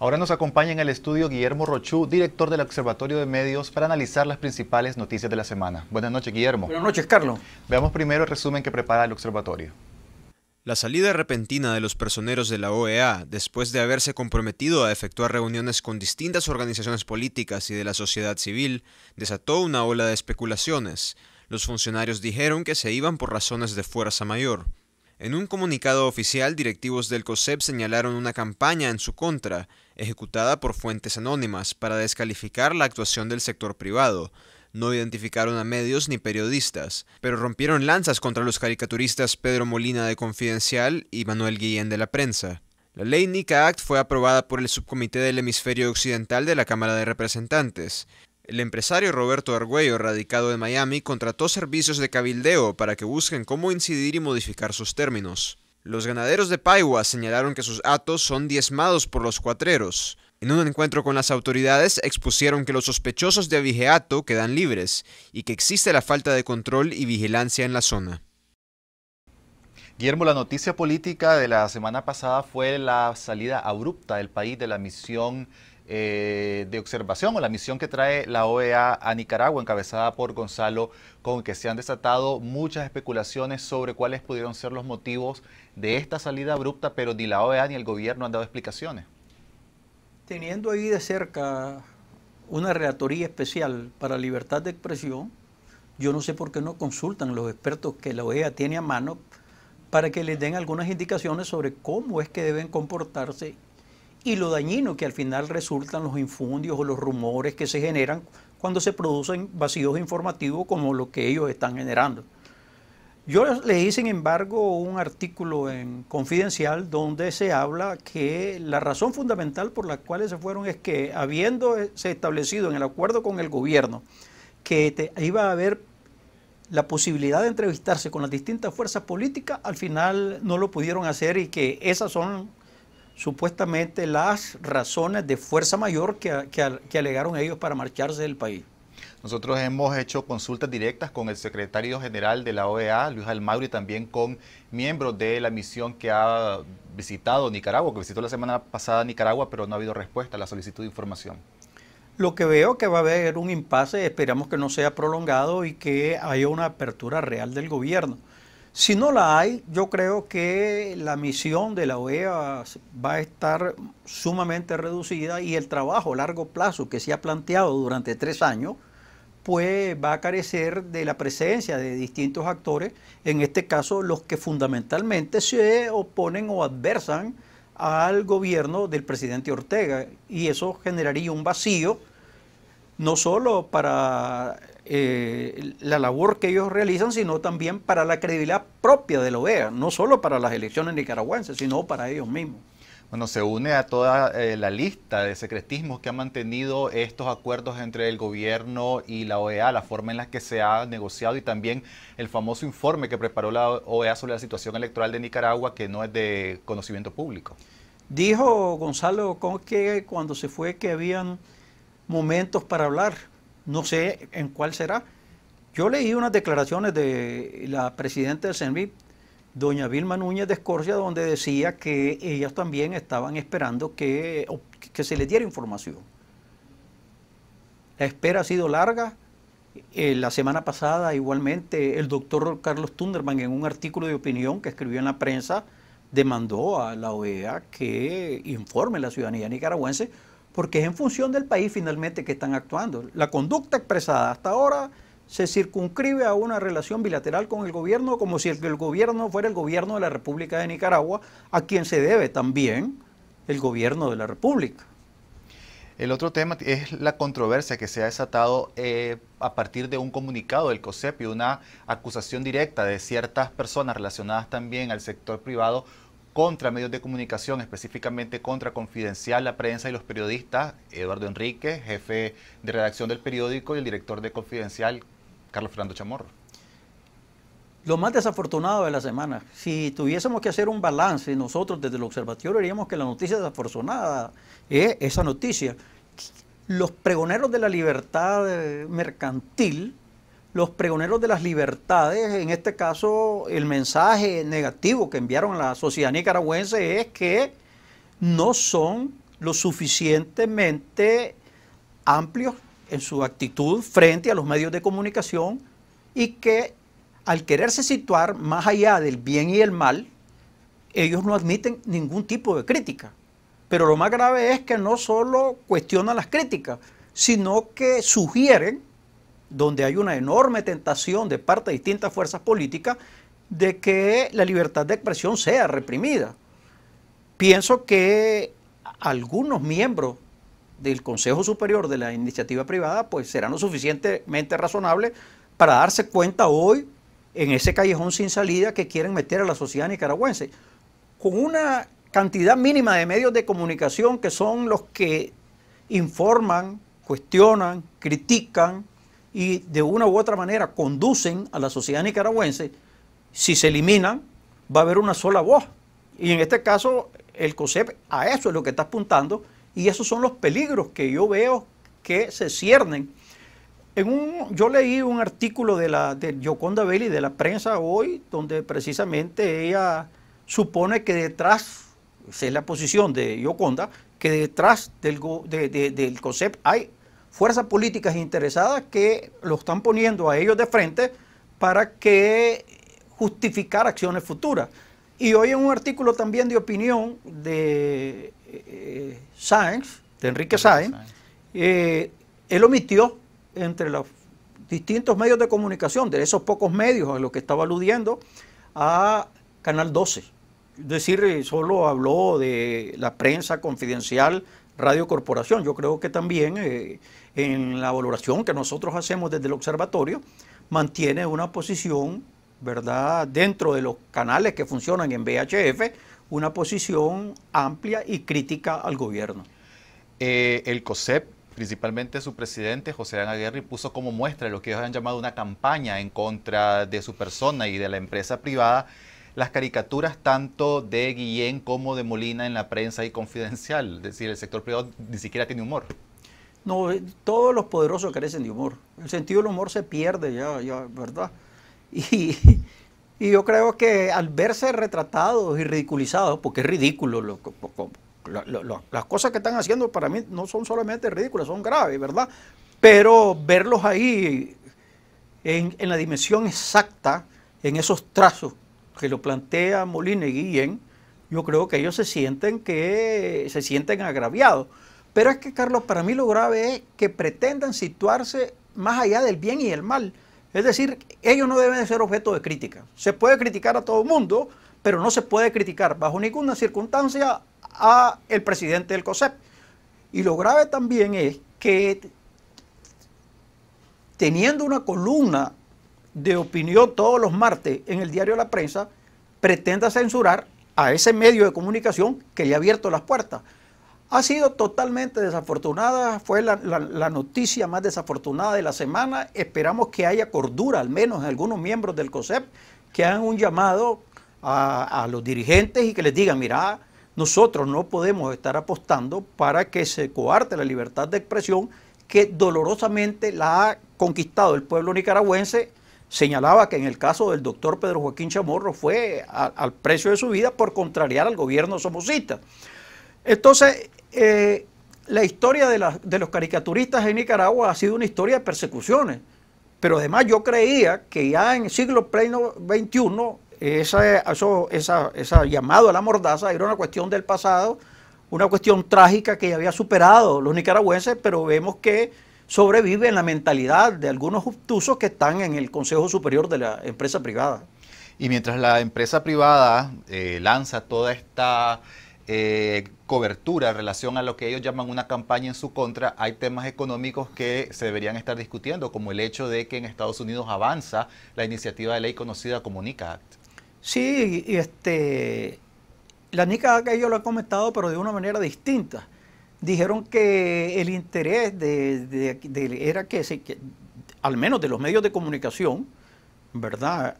Ahora nos acompaña en el estudio Guillermo Rochú, director del Observatorio de Medios, para analizar las principales noticias de la semana. Buenas noches, Guillermo. Buenas noches, Carlos. Veamos primero el resumen que prepara el Observatorio. La salida repentina de los personeros de la OEA, después de haberse comprometido a efectuar reuniones con distintas organizaciones políticas y de la sociedad civil, desató una ola de especulaciones. Los funcionarios dijeron que se iban por razones de fuerza mayor. En un comunicado oficial, directivos del COSEP señalaron una campaña en su contra, ejecutada por fuentes anónimas para descalificar la actuación del sector privado. No identificaron a medios ni periodistas, pero rompieron lanzas contra los caricaturistas Pedro Molina de Confidencial y Manuel Guillén de la Prensa. La ley NICA Act fue aprobada por el Subcomité del Hemisferio Occidental de la Cámara de Representantes. El empresario Roberto Argüello, radicado en Miami, contrató servicios de cabildeo para que busquen cómo incidir y modificar sus términos. Los ganaderos de Paiwa señalaron que sus atos son diezmados por los cuatreros. En un encuentro con las autoridades expusieron que los sospechosos de abigeato quedan libres y que existe la falta de control y vigilancia en la zona. Guillermo, la noticia política de la semana pasada fue la salida abrupta del país de la misión eh, de observación o la misión que trae la OEA a Nicaragua, encabezada por Gonzalo, con que se han desatado muchas especulaciones sobre cuáles pudieron ser los motivos de esta salida abrupta, pero ni la OEA ni el gobierno han dado explicaciones. Teniendo ahí de cerca una relatoría especial para libertad de expresión, yo no sé por qué no consultan los expertos que la OEA tiene a mano para que les den algunas indicaciones sobre cómo es que deben comportarse y lo dañino que al final resultan los infundios o los rumores que se generan cuando se producen vacíos informativos como lo que ellos están generando. Yo leí, sin embargo, un artículo en Confidencial donde se habla que la razón fundamental por la cual se fueron es que, se establecido en el acuerdo con el gobierno que iba a haber la posibilidad de entrevistarse con las distintas fuerzas políticas, al final no lo pudieron hacer y que esas son supuestamente las razones de fuerza mayor que, alegaron ellos para marcharse del país. Nosotros hemos hecho consultas directas con el secretario general de la OEA, Luis Almagro, y también con miembros de la misión que ha visitado Nicaragua, que visitó la semana pasada Nicaragua, pero no ha habido respuesta a la solicitud de información. Lo que veo que va a haber un impasse, esperamos que no sea prolongado y que haya una apertura real del gobierno. Si no la hay, yo creo que la misión de la OEA va a estar sumamente reducida y el trabajo a largo plazo que se ha planteado durante tres años, pues va a carecer de la presencia de distintos actores, en este caso los que fundamentalmente se oponen o adversan al gobierno del presidente Ortega y eso generaría un vacío no solo para eh, la labor que ellos realizan, sino también para la credibilidad propia de la OEA, no solo para las elecciones nicaragüenses, sino para ellos mismos. Bueno, se une a toda eh, la lista de secretismos que han mantenido estos acuerdos entre el gobierno y la OEA, la forma en la que se ha negociado y también el famoso informe que preparó la OEA sobre la situación electoral de Nicaragua que no es de conocimiento público. Dijo Gonzalo que cuando se fue que habían momentos para hablar, no sé en cuál será. Yo leí unas declaraciones de la presidenta de CENVI, doña Vilma Núñez de Escorcia, donde decía que ellas también estaban esperando que, se les diera información. La espera ha sido larga. Eh, la semana pasada, igualmente, el doctor Carlos Tunderman, en un artículo de opinión que escribió en la prensa, demandó a la OEA que informe a la ciudadanía nicaragüense porque es en función del país finalmente que están actuando. La conducta expresada hasta ahora se circunscribe a una relación bilateral con el gobierno, como si el, gobierno fuera el gobierno de la República de Nicaragua, a quien se debe también el gobierno de la República. El otro tema es la controversia que se ha desatado eh, a partir de un comunicado del COSEP y una acusación directa de ciertas personas relacionadas también al sector privado contra medios de comunicación, específicamente contra Confidencial, la prensa y los periodistas, Eduardo Enrique, jefe de redacción del periódico, y el director de Confidencial, Carlos Fernando Chamorro. Lo más desafortunado de la semana, si tuviésemos que hacer un balance, nosotros desde el observatorio diríamos que la noticia desafortunada es esa noticia. Los pregoneros de la libertad eh, mercantil los pregoneros de las libertades, en este caso el mensaje negativo que enviaron a la sociedad nicaragüense es que no son lo suficientemente amplios en su actitud frente a los medios de comunicación y que al quererse situar más allá del bien y el mal, ellos no admiten ningún tipo de crítica. Pero lo más grave es que no solo cuestionan las críticas, sino que sugieren donde hay una enorme tentación de parte de distintas fuerzas políticas de que la libertad de expresión sea reprimida. Pienso que algunos miembros del Consejo Superior de la Iniciativa Privada pues serán lo suficientemente razonables para darse cuenta hoy en ese callejón sin salida que quieren meter a la sociedad nicaragüense. Con una cantidad mínima de medios de comunicación que son los que informan, cuestionan, critican, y de una u otra manera conducen a la sociedad nicaragüense, si se eliminan, va a haber una sola voz. Y en este caso, el COSEP a eso es lo que está apuntando y esos son los peligros que yo veo que se ciernen. En un, yo leí un artículo de la de Yoconda Belli de la prensa hoy, donde precisamente ella supone que detrás, esa es la posición de Yoconda, que detrás del, del COSEP hay fuerzas políticas interesadas que lo están poniendo a ellos de frente para que justificar acciones futuras. Y hoy en un artículo también de opinión de eh, Sáenz, de Enrique Sáenz, eh, él omitió entre los distintos medios de comunicación, de esos pocos medios a los que estaba aludiendo, a Canal 12. Es decir, eh, solo habló de la prensa confidencial Radio Corporación. Yo creo que también eh, en la valoración que nosotros hacemos desde el observatorio mantiene una posición, ¿verdad?, dentro de los canales que funcionan en VHF, una posición amplia y crítica al gobierno. Eh, el COSEP, principalmente su presidente, José Dan Aguirre, puso como muestra lo que ellos han llamado una campaña en contra de su persona y de la empresa privada las caricaturas tanto de Guillén como de Molina en la prensa y confidencial. Es decir, el sector privado ni siquiera tiene humor. No, eh, todos los poderosos carecen de humor. El sentido del humor se pierde ya, ya ¿verdad? Y, yo creo que al verse retratados y ridiculizados, porque es ridículo las cosas que están haciendo para mí no son solamente ridículas, son graves, ¿verdad? Pero verlos ahí en la dimensión exacta, en esos trazos, que lo plantea Molina y Guillén, yo creo que ellos se sienten que se sienten agraviados. Pero es que, Carlos, para mí lo grave es que pretendan situarse más allá del bien y el mal. Es decir, ellos no deben ser objeto de crítica. Se puede criticar a todo el mundo, pero no se puede criticar bajo ninguna circunstancia a el presidente del COSEP. Y lo grave también es que teniendo una columna de opinión todos los martes en el diario La Prensa pretenda censurar a ese medio de comunicación que le ha abierto las puertas. Ha sido totalmente desafortunada, fue la, noticia más desafortunada de la semana. Esperamos que haya cordura, al menos en algunos miembros del COSEP, que hagan un llamado a, a los dirigentes y que les digan, mira, nosotros no podemos estar apostando para que se coarte la libertad de expresión que dolorosamente la ha conquistado el pueblo nicaragüense señalaba que en el caso del doctor Pedro Joaquín Chamorro fue al precio de su vida por contrariar al gobierno somocista. Entonces, eh, la historia de, los caricaturistas en Nicaragua ha sido una historia de persecuciones, pero además yo creía que ya en el siglo pleno XXI esa, eso, llamado a la mordaza era una cuestión del pasado, una cuestión trágica que ya había superado los nicaragüenses, pero vemos que sobrevive en la mentalidad de algunos obtusos que están en el Consejo Superior de la empresa privada. Y mientras la empresa privada eh, lanza toda esta eh, cobertura en relación a lo que ellos llaman una campaña en su contra, hay temas económicos que se deberían estar discutiendo, como el hecho de que en Estados Unidos avanza la iniciativa de ley conocida como NICA Act. Sí, este, la NICA Act ellos lo han comentado, pero de una manera distinta dijeron que el interés de, era que, al menos de los medios de comunicación, ¿verdad?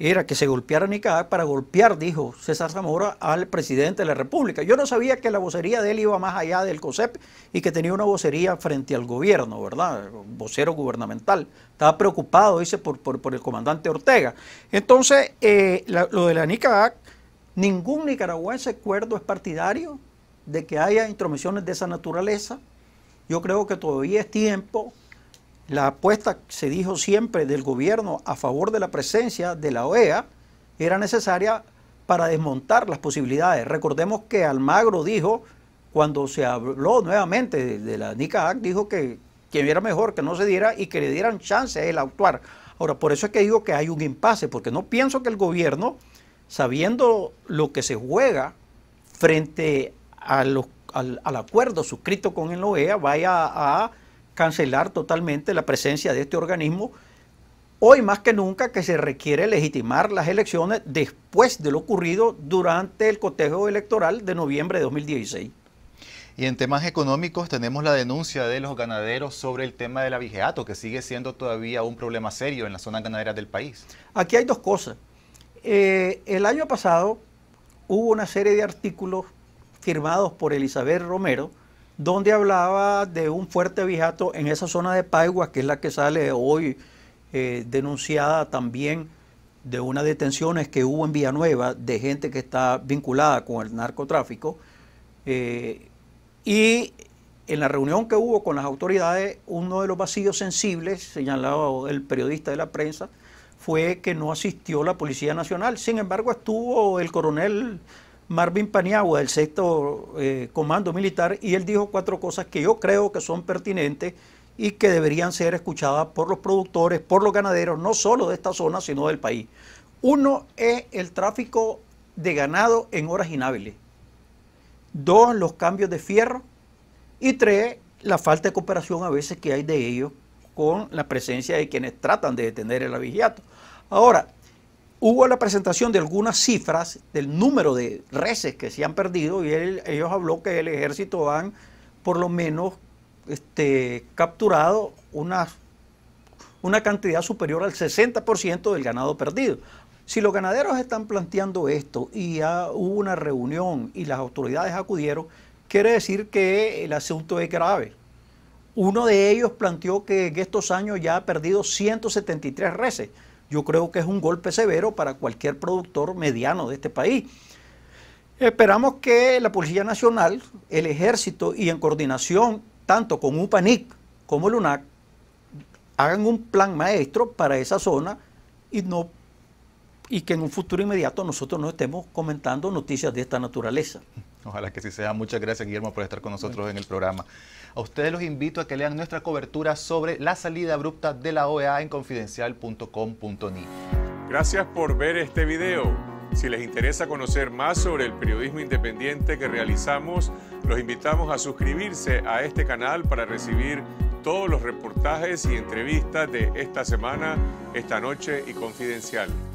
Era que se golpeara Nicaragua para golpear, dijo César Zamora, al presidente de la República. Yo no sabía que la vocería de él iba más allá del COSEP y que tenía una vocería frente al gobierno, ¿verdad? Vocero gubernamental. Estaba preocupado, dice, por, el comandante Ortega. Entonces, eh, lo de la Nicaragua, ningún nicaragüense cuerdo es partidario de que haya intromisiones de esa naturaleza. Yo creo que todavía es tiempo. La apuesta, se dijo siempre, del gobierno a favor de la presencia de la OEA era necesaria para desmontar las posibilidades. Recordemos que Almagro dijo, cuando se habló nuevamente de, la NICAAC, dijo que, quien era mejor que no se diera y que le dieran chance a él actuar. Ahora, por eso es que digo que hay un impasse, porque no pienso que el gobierno, sabiendo lo que se juega frente al, acuerdo suscrito con el OEA vaya a cancelar totalmente la presencia de este organismo. Hoy más que nunca que se requiere legitimar las elecciones después de lo ocurrido durante el cotejo electoral de noviembre de 2016. Y en temas económicos tenemos la denuncia de los ganaderos sobre el tema de la abigeato, que sigue siendo todavía un problema serio en las zonas ganaderas del país. Aquí hay dos cosas. Eh, el año pasado hubo una serie de artículos firmados por Elizabeth Romero, donde hablaba de un fuerte vijato en esa zona de Paigua, que es la que sale hoy eh, denunciada también de unas detenciones que hubo en Villanueva de gente que está vinculada con el narcotráfico. Eh, y en la reunión que hubo con las autoridades, uno de los vacíos sensibles, señalado el periodista de la prensa, fue que no asistió la Policía Nacional. Sin embargo, estuvo el coronel Marvin Paniagua del sexto eh, comando militar y él dijo cuatro cosas que yo creo que son pertinentes y que deberían ser escuchadas por los productores, por los ganaderos, no solo de esta zona, sino del país. Uno es el tráfico de ganado en horas inhábiles. Dos, los cambios de fierro. Y tres, la falta de cooperación a veces que hay de ellos con la presencia de quienes tratan de detener el avigiato. Ahora, hubo la presentación de algunas cifras del número de reses que se han perdido y ellos habló que el ejército han por lo menos este, capturado una, una cantidad superior al 60% del ganado perdido. Si los ganaderos están planteando esto y hubo una reunión y las autoridades acudieron, quiere decir que el asunto es grave. Uno de ellos planteó que en estos años ya ha perdido 173 reses yo creo que es un golpe severo para cualquier productor mediano de este país. Esperamos que la Policía Nacional, el Ejército y en coordinación tanto con UPANIC como el UNAC hagan un plan maestro para esa zona y no y que en un futuro inmediato nosotros no estemos comentando noticias de esta naturaleza. Ojalá que sí sea. Muchas gracias, Guillermo, por estar con nosotros en el programa. A ustedes los invito a que lean nuestra cobertura sobre la salida abrupta de la OEA en confidencial.com.ni. Gracias por ver este video. Si les interesa conocer más sobre el periodismo independiente que realizamos, los invitamos a suscribirse a este canal para recibir todos los reportajes y entrevistas de esta semana, esta noche y confidencial.